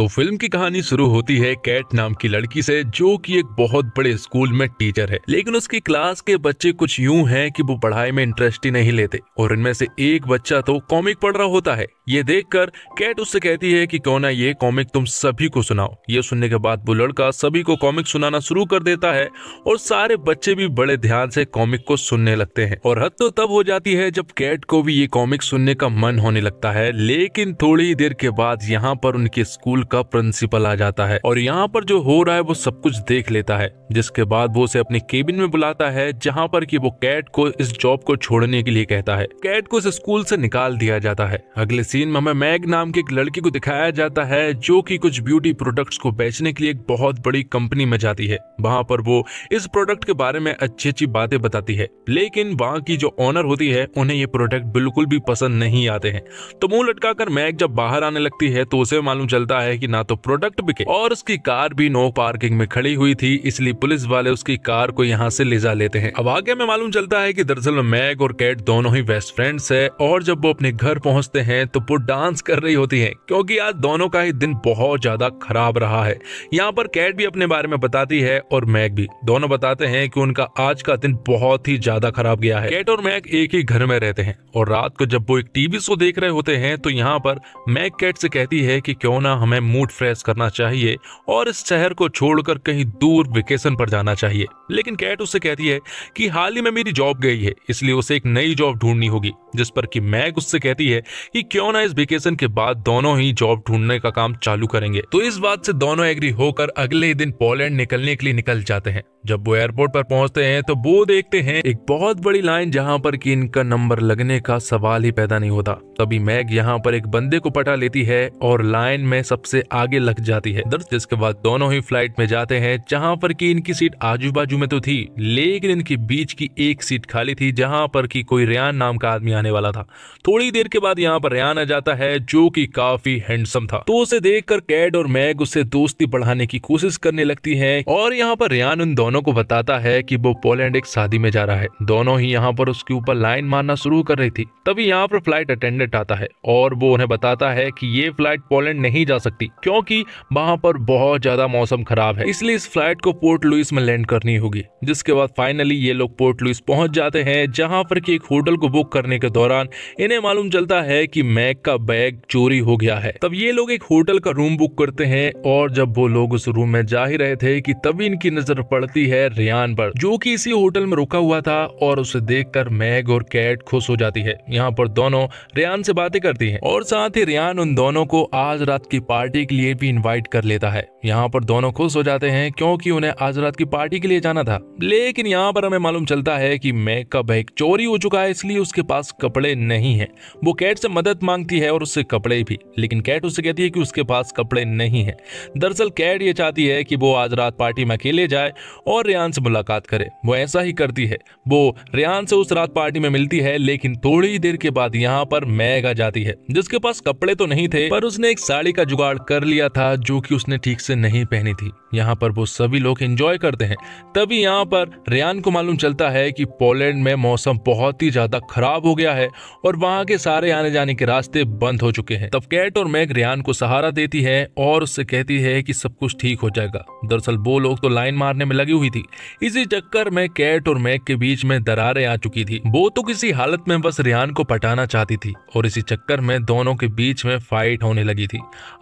तो फिल्म की कहानी शुरू होती है कैट नाम की लड़की से जो कि एक बहुत बड़े स्कूल में टीचर है लेकिन उसकी क्लास के बच्चे कुछ यूं हैं कि वो पढ़ाई में इंटरेस्ट ही नहीं लेते और इनमें से एक बच्चा तो कॉमिक पढ़ रहा होता है ये देखकर कैट उससे कहती है कि क्यों ना ये कॉमिक तुम सभी को सुनाओ ये सुनने के बाद वो लड़का सभी को कॉमिक सुनाना शुरू कर देता है और सारे बच्चे भी बड़े ध्यान से कॉमिक को सुनने लगते हैं और हद तो तब हो जाती है जब कैट को भी ये कॉमिक सुनने का मन होने लगता है लेकिन थोड़ी देर के बाद यहाँ पर उनके स्कूल का प्रिंसिपल आ जाता है और यहाँ पर जो हो रहा है वो सब कुछ देख लेता है जिसके बाद वो उसे अपने केबिन में बुलाता है जहाँ पर कि वो कैट को इस जॉब को छोड़ने के लिए कहता है कैट को इस स्कूल से निकाल दिया जाता है अगले सीन में हमें मैग नाम की एक लड़की को दिखाया जाता है जो की कुछ ब्यूटी प्रोडक्ट्स को बेचने के लिए एक बहुत बड़ी कंपनी में जाती है वहाँ पर वो इस प्रोडक्ट के बारे में अच्छी अच्छी बातें बताती है लेकिन वहाँ की जो ऑनर होती है उन्हें ये प्रोडक्ट बिल्कुल भी पसंद नहीं आते हैं तो मुंह लटकाकर मैग जब बाहर आने लगती है तो उसे मालूम चलता है कि ना तो प्रोडक्ट बिके और उसकी कार भी नो पार्किंग में खड़ी हुई थी इसलिए पुलिस वाले उसकी कार को यहाँ से ले जा लेते हैं अब आगे में मालूम चलता है की दरअसल मैग और कैट दोनों ही बेस्ट फ्रेंड्स है और जब वो अपने घर पहुँचते हैं तो वो डांस कर रही होती है क्योंकि आज दोनों का ही दिन बहुत ज्यादा खराब रहा है यहाँ पर कैट भी अपने बारे में बताती है और मैग भी दोनों बताते हैं कि उनका आज का दिन बहुत ही ज्यादा खराब गया है कैट और मैग एक ही घर में रहते हैं और रात को जब वो एक टीवी शो देख रहे होते हैं तो यहाँ पर मैग कैट से कहती है कि क्यों ना हमें हमें मूड फ्रेश करना चाहिए और इस शहर को छोड़कर कहीं दूर वेकेशन पर जाना चाहिए लेकिन कैट उसे कहती है कि हाल ही में मेरी जॉब गई है इसलिए उसे एक नई जॉब ढूंढनी होगी जिस पर कि मैग उससे कहती है कि क्यों ना इस वेकेशन के बाद दोनों ही जॉब ढूंढने का काम चालू करेंगे तो इस बात से दोनों एग्री होकर अगले दिन पोलैंड निकलने के लिए निकल जाते हैं जब वो एयरपोर्ट पर पहुंचते हैं तो वो देखते हैं एक बहुत बड़ी लाइन जहां पर कि इनका नंबर लगने का सवाल ही पैदा नहीं होता तभी मैग यहां पर एक बंदे को पटा लेती है और लाइन में सबसे आगे लग जाती है दर्द जिसके बाद दोनों ही फ्लाइट में जाते हैं जहां पर कि इनकी सीट आजू बाजू में तो थी लेकिन इनकी बीच की एक सीट खाली थी जहां पर की कोई रियान नाम का आदमी आने वाला था थोड़ी देर के बाद यहाँ पर रियान आ जाता है जो की काफी हैंडसम था तो उसे देख कैड और मैग उससे दोस्ती बढ़ाने की कोशिश करने लगती है और यहाँ पर रियान उन दोनों दोनों को बताता है कि वो पोलैंड एक शादी में जा रहा है दोनों ही यहाँ पर उसके ऊपर लाइन मारना शुरू कर रही थी तभी यहाँ पर फ्लाइट अटेंडेंट आता है और वो उन्हें बताता है कि ये फ्लाइट पोलैंड नहीं जा सकती क्योंकि वहां पर बहुत ज्यादा मौसम खराब है इसलिए इस फ्लाइट को पोर्ट लुइस में लैंड करनी होगी जिसके बाद फाइनली ये लोग पोर्ट लुइस पहुंच जाते हैं जहाँ पर की एक होटल को बुक करने के दौरान इन्हें मालूम चलता है की मैक का बैग चोरी हो गया है तब ये लोग एक होटल का रूम बुक करते हैं और जब वो लोग उस रूम में जा ही रहे थे की तभी इनकी नजर पड़ती पड़ती है रियान पर जो कि इसी होटल में रुका हुआ था और उसे देखकर मैग और कैट खुश हो जाती है यहाँ पर दोनों रियान से बातें करती है और साथ ही रियान उन दोनों को आज रात की पार्टी के लिए भी इन्वाइट कर लेता है यहाँ पर दोनों खुश हो जाते हैं क्योंकि उन्हें आज रात की पार्टी के लिए जाना था लेकिन यहाँ पर हमें मालूम चलता है कि मैक का बैग चोरी हो चुका है इसलिए उसके पास कपड़े नहीं है वो कैट से मदद मांगती है और उससे कपड़े भी लेकिन कैट उससे कहती है कि उसके पास कपड़े नहीं है दरअसल कैट ये चाहती है कि वो आज रात पार्टी में अकेले जाए और रेहान से मुलाकात करे वो ऐसा ही करती है वो रेहान से उस रात पार्टी में मिलती है लेकिन थोड़ी देर के बाद यहाँ पर मैग आ जाती है जिसके पास कपड़े तो नहीं थे पर उसने एक साड़ी का जुगाड़ कर लिया था जो की उसने ठीक से से नहीं पहनी थी यहाँ पर वो सभी लोग एंजॉय करते हैं तभी यहाँ पर रियान को मालूम चलता है कि पोलैंड में मौसम बहुत ही ज्यादा खराब हो गया है और वहाँ के सारे आने जाने के रास्ते बंद हो चुके हैं तब कैट और मैग रियान को सहारा देती है और उससे कहती है कि सब कुछ ठीक हो जाएगा दरअसल वो लोग तो लाइन मारने में लगी हुई थी इसी चक्कर में कैट और मैग के बीच में दरारें आ चुकी थी वो तो किसी हालत में बस रियान को पटाना चाहती थी और इसी चक्कर में दोनों के बीच में फाइट होने लगी थी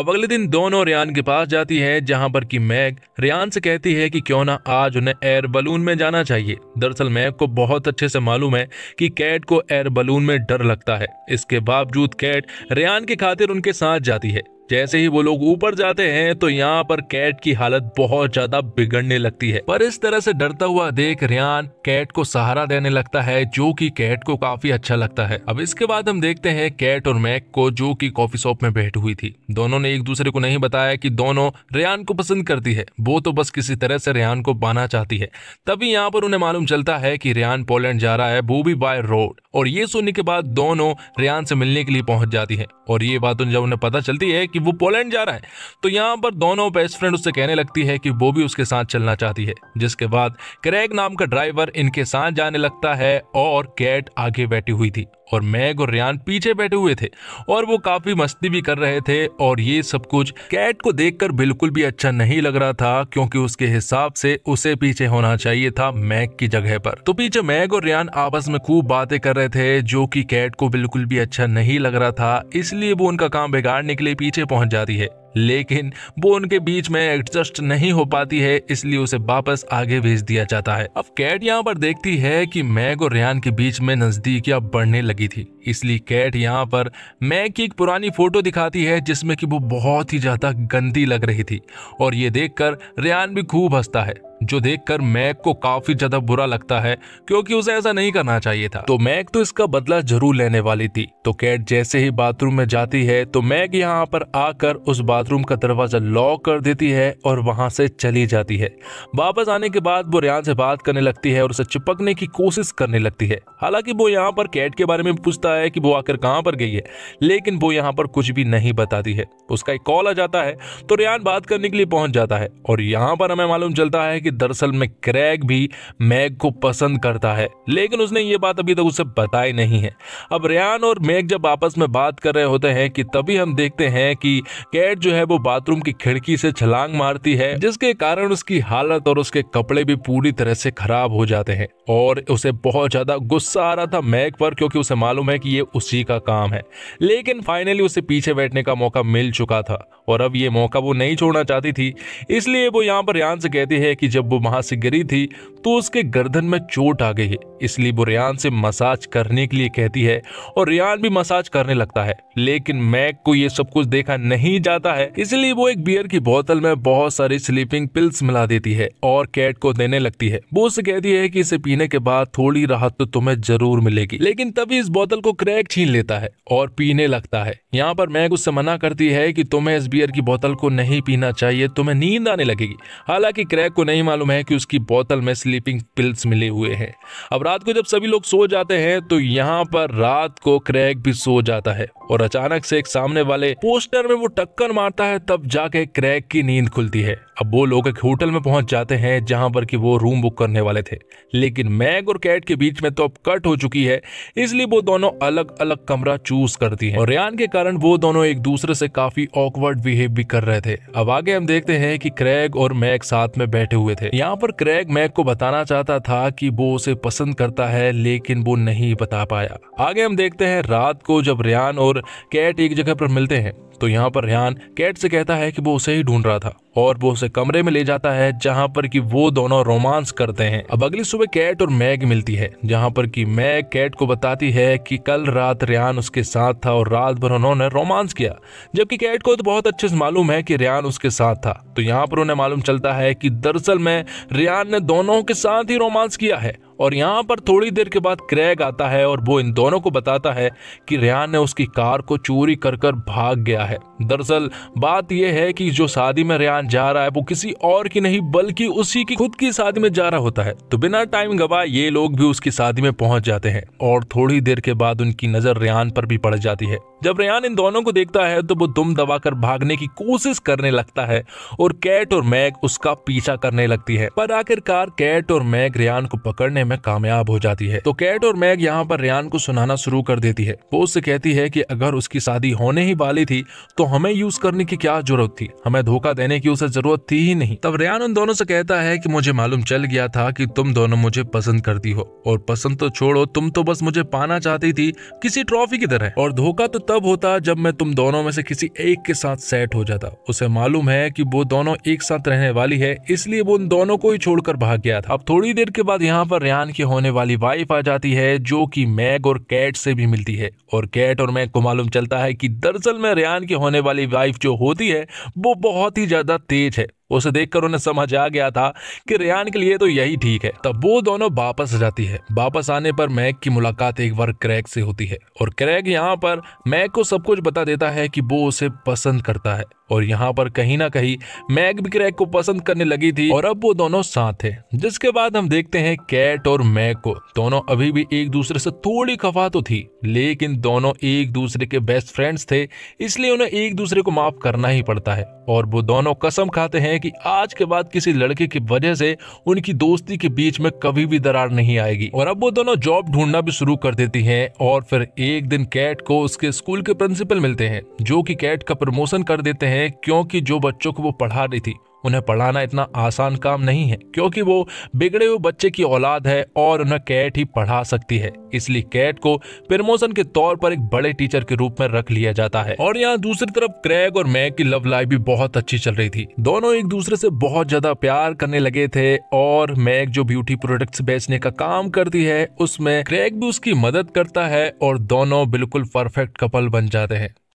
अब अगले दिन दोनों रियान के पास जाती है है जहां पर कि मैग रियान से कहती है कि क्यों ना आज उन्हें एयर बलून में जाना चाहिए दरअसल मैग को बहुत अच्छे से मालूम है कि कैट को एयर बलून में डर लगता है इसके बावजूद कैट रियान की खातिर उनके साथ जाती है जैसे ही वो लोग ऊपर जाते हैं तो यहाँ पर कैट की हालत बहुत ज्यादा बिगड़ने लगती है पर इस तरह से डरता हुआ देख रियान कैट को सहारा देने लगता है जो कि कैट को काफी अच्छा लगता है अब इसके बाद हम देखते हैं कैट और मैक को जो कि कॉफी शॉप में बैठ हुई थी दोनों ने एक दूसरे को नहीं बताया कि दोनों रियान को पसंद करती है वो तो बस किसी तरह से रियान को पाना चाहती है तभी यहाँ पर उन्हें मालूम चलता है कि रियान पोलैंड जा रहा है वो भी बाय रोड और ये सुनने के बाद दोनों रियान से मिलने के लिए पहुंच जाती है और ये बात जब उन्हें पता चलती है कि कि वो पोलैंड जा रहा है तो यहाँ पर दोनों बेस्ट फ्रेंड उससे कहने लगती है कि वो भी उसके साथ चलना चाहती है जिसके बाद क्रैग नाम का ड्राइवर इनके साथ जाने लगता है और कैट आगे बैठी हुई थी और मैग और रियान पीछे बैठे हुए थे और वो काफी मस्ती भी कर रहे थे और ये सब कुछ कैट को देखकर बिल्कुल भी अच्छा नहीं लग रहा था क्योंकि उसके हिसाब से उसे पीछे होना चाहिए था मैग की जगह पर तो पीछे मैग और रियान आपस में खूब बातें कर रहे थे जो कि कैट को बिल्कुल भी अच्छा नहीं लग रहा था इसलिए वो उनका काम बिगाड़ने के लिए पीछे पहुंच जाती है लेकिन वो उनके बीच में एडजस्ट नहीं हो पाती है इसलिए उसे वापस आगे भेज दिया जाता है अब कैट यहाँ पर देखती है कि मैग और रियान के बीच में नजदीकियां बढ़ने लगी थी इसलिए कैट यहाँ पर मैग की एक पुरानी फोटो दिखाती है जिसमें कि वो बहुत ही ज्यादा गंदी लग रही थी और ये देखकर रियान भी खूब हंसता है जो देखकर मैक को काफी ज्यादा बुरा लगता है क्योंकि उसे ऐसा नहीं करना चाहिए था तो मैक तो इसका बदला जरूर लेने वाली थी तो कैट जैसे ही बाथरूम में जाती है तो मैक यहाँ पर आकर उस बाथरूम का दरवाजा लॉक कर देती है और वहां से चली जाती है वापस आने के बाद वो रियान से बात करने लगती है और उसे चिपकने की कोशिश करने लगती है हालांकि वो यहाँ पर कैट के बारे में पूछता है कि वो आकर कहाँ पर गई है लेकिन वो यहाँ पर कुछ भी नहीं बताती है उसका एक कॉल आ जाता है तो रियान बात करने के लिए पहुंच जाता है और यहाँ पर हमें मालूम चलता है कि कि दरअसल में क्रैग भी मैग को पसंद करता है लेकिन उसने ये बात अभी तक उसे बताई नहीं है अब रियान और मैग जब आपस में बात कर रहे होते हैं कि तभी हम देखते हैं कि कैट जो है वो बाथरूम की खिड़की से छलांग मारती है जिसके कारण उसकी हालत और उसके कपड़े भी पूरी तरह से खराब हो जाते हैं और उसे बहुत ज्यादा गुस्सा आ रहा था मैग पर क्योंकि उसे मालूम है कि ये उसी का काम है लेकिन फाइनली उसे पीछे बैठने का मौका मिल चुका था और अब ये मौका वो नहीं छोड़ना चाहती थी इसलिए वो यहाँ पर यान से कहती है कि जब जब वो वहां से गिरी थी तो उसके गर्दन में चोट आ गई है इसलिए वो रियान से मसाज करने के लिए कहती है और रियान भी मसाज करने लगता है लेकिन मैक को ये सब कुछ देखा नहीं जाता है इसलिए वो एक बियर की बोतल में बहुत सारी स्लीपिंग पिल्स मिला देती है और कैट को देने लगती है वो उसे कहती है की इसे पीने के बाद थोड़ी राहत तो तुम्हें जरूर मिलेगी लेकिन तभी इस बोतल को क्रैक छीन लेता है और पीने लगता है यहाँ पर मैक उससे मना करती है की तुम्हें इस बियर की बोतल को नहीं पीना चाहिए तुम्हें नींद आने लगेगी हालांकि क्रैक को नहीं मालूम है कि उसकी बोतल में स्लीपिंग पिल्स मिले हुए हैं अब रात को जब सभी लोग सो जाते हैं तो यहाँ पर रात को क्रैक भी सो जाता है और अचानक से एक सामने वाले पोस्टर में वो टक्कर मारता है तब जाके क्रैक की नींद खुलती है अब वो लोग एक होटल में पहुंच जाते हैं जहां पर कि वो रूम बुक करने वाले थे लेकिन मैग और कैट के बीच में तो अब कट हो चुकी है इसलिए वो दोनों अलग अलग कमरा चूज करती है और रियान के कारण वो दोनों एक दूसरे से काफी ऑकवर्ड बिहेव भी कर रहे थे अब आगे हम देखते हैं कि क्रैग और मैग साथ में बैठे हुए थे यहाँ पर क्रैग मैग को बताना चाहता था कि वो उसे पसंद करता है लेकिन वो नहीं बता पाया आगे हम देखते हैं रात को जब रियान और कैट एक जगह पर मिलते हैं तो यहाँ पर रेहान कैट से कहता है कि वो उसे ही ढूंढ रहा था और वो उसे कमरे में ले जाता है जहाँ पर कि वो दोनों रोमांस करते हैं अब अगली सुबह कैट और मैग मिलती है जहाँ पर कि मैग कैट को बताती है कि कल रात रेहान उसके साथ था और रात भर उन्होंने रोमांस किया जबकि कैट को तो बहुत अच्छे से मालूम है कि रेहान उसके साथ था तो यहाँ पर उन्हें मालूम चलता है कि दरअसल में रेहान ने दोनों के साथ ही रोमांस किया है और यहाँ पर थोड़ी देर के बाद क्रैग आता है और वो इन दोनों को बताता है कि रेहान ने उसकी कार को चोरी कर कर भाग गया है दरअसल बात यह है कि जो शादी में रेहान जा रहा है वो किसी और की नहीं बल्कि उसी की खुद की शादी में जा रहा होता है तो बिना टाइम गवा ये लोग भी उसकी शादी में पहुंच जाते हैं और थोड़ी देर के बाद उनकी नजर रेहान पर भी पड़ जाती है जब रेहान इन दोनों को देखता है तो वो दुम दबाकर भागने की कोशिश करने लगता है और कैट और मैग उसका पीछा करने लगती है पर आखिरकार कैट और मैग रेहान को पकड़ने में कामयाब हो जाती है तो कैट और मैग यहाँ पर रियान को सुनाना शुरू कर देती है वो उससे कहती है कि अगर उसकी शादी होने ही वाली थी तो हमें यूज करने की क्या जरूरत थी हमें धोखा देने की उसे जरूरत थी ही नहीं तब रियान उन दोनों से कहता है की मुझे मालूम चल गया था की तुम दोनों मुझे पसंद करती हो और पसंद तो छोड़ो तुम तो बस मुझे पाना चाहती थी किसी ट्रॉफी की तरह और धोखा तो तब होता जब मैं तुम दोनों में से किसी एक के साथ सेट हो जाता उसे मालूम है कि वो दोनों एक साथ रहने वाली है इसलिए वो उन दोनों को ही छोड़कर भाग गया था अब थोड़ी देर के बाद यहाँ पर रियान इंसान की होने वाली वाइफ आ जाती है जो कि मैग और कैट से भी मिलती है और कैट और मैग को मालूम चलता है कि दरअसल में रियान की होने वाली वाइफ जो होती है वो बहुत ही ज़्यादा तेज है उसे देखकर उन्हें समझ आ गया था कि रेहान के लिए तो यही ठीक है तब वो दोनों वापस जाती है वापस आने पर मैक की मुलाकात एक बार क्रैग से होती है और क्रैग यहाँ पर मैक को सब कुछ बता देता है कि वो उसे पसंद करता है और यहाँ पर कहीं ना कहीं मैग भी क्रैक को पसंद करने लगी थी और अब वो दोनों साथ थे जिसके बाद हम देखते हैं कैट और मैग को दोनों अभी भी एक दूसरे से थोड़ी खफा तो थी लेकिन दोनों एक दूसरे के बेस्ट फ्रेंड्स थे इसलिए उन्हें एक दूसरे को माफ करना ही पड़ता है और वो दोनों कसम खाते हैं कि आज के बाद किसी लड़के की वजह से उनकी दोस्ती के बीच में कभी भी दरार नहीं आएगी और अब वो दोनों जॉब ढूंढना भी शुरू कर देती है और फिर एक दिन कैट को उसके स्कूल के प्रिंसिपल मिलते हैं जो की कैट का प्रमोशन कर देते हैं क्योंकि जो बच्चों को वो पढ़ा रही थी उन्हें पढ़ाना इतना आसान काम नहीं है क्योंकि वो बिगड़े हुए बच्चे की औलाद है और उन्हें कैट ही पढ़ा सकती है इसलिए कैट को प्रमोशन के तौर पर एक बड़े टीचर के रूप में रख लिया जाता है और यहाँ दूसरी तरफ क्रैग और मैग की लव लाइफ भी बहुत अच्छी चल रही थी दोनों एक दूसरे से बहुत ज्यादा प्यार करने लगे थे और मैग जो ब्यूटी प्रोडक्ट बेचने का काम करती है उसमें क्रैग भी उसकी मदद करता है और दोनों बिल्कुल परफेक्ट कपल बन जाते हैं